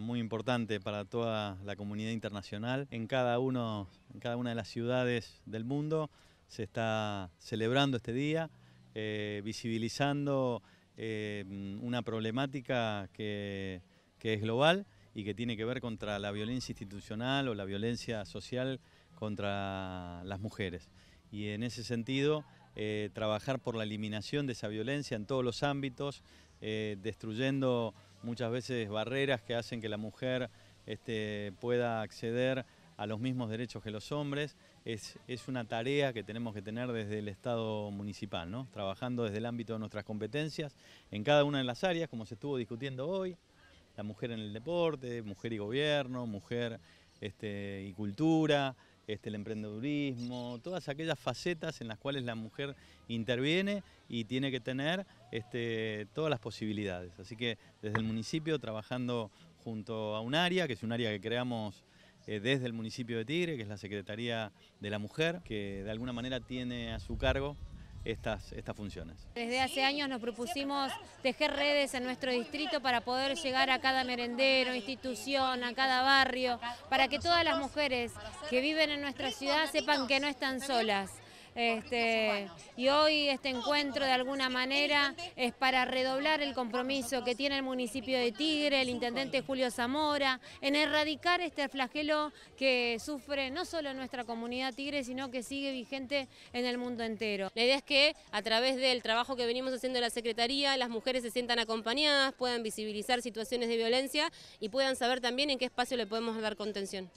muy importante para toda la comunidad internacional. En cada, uno, en cada una de las ciudades del mundo se está celebrando este día, eh, visibilizando eh, una problemática que, que es global y que tiene que ver contra la violencia institucional o la violencia social contra las mujeres. Y en ese sentido, eh, trabajar por la eliminación de esa violencia en todos los ámbitos, destruyendo muchas veces barreras que hacen que la mujer este, pueda acceder a los mismos derechos que los hombres. Es, una tarea que tenemos que tener desde el Estado municipal, ¿no? trabajando desde el ámbito de nuestras competencias, en cada una de las áreas, como se estuvo discutiendo hoy, la mujer en el deporte, mujer y gobierno, mujer este, y cultura, este, el emprendedurismo, todas aquellas facetas en las cuales la mujer interviene y tiene que tener este, todas las posibilidades. Así que desde el municipio trabajando junto a un área, que es un área que creamos eh, desde el municipio de Tigre, que es la Secretaría de la Mujer, que de alguna manera tiene a su cargo estas, funciones. Desde hace años nos propusimos tejer redes en nuestro distrito para poder llegar a cada merendero, institución, a cada barrio, para que todas las mujeres que viven en nuestra ciudad sepan que no están solas este, y hoy este encuentro de alguna manera es para redoblar el compromiso que tiene el municipio de Tigre, el intendente Julio Zamora, en erradicar este flagelo que sufre no solo nuestra comunidad Tigre, sino que sigue vigente en el mundo entero. La idea es que a través del trabajo que venimos haciendo la Secretaría, las mujeres se sientan acompañadas, puedan visibilizar situaciones de violencia y puedan saber también en qué espacio le podemos dar contención.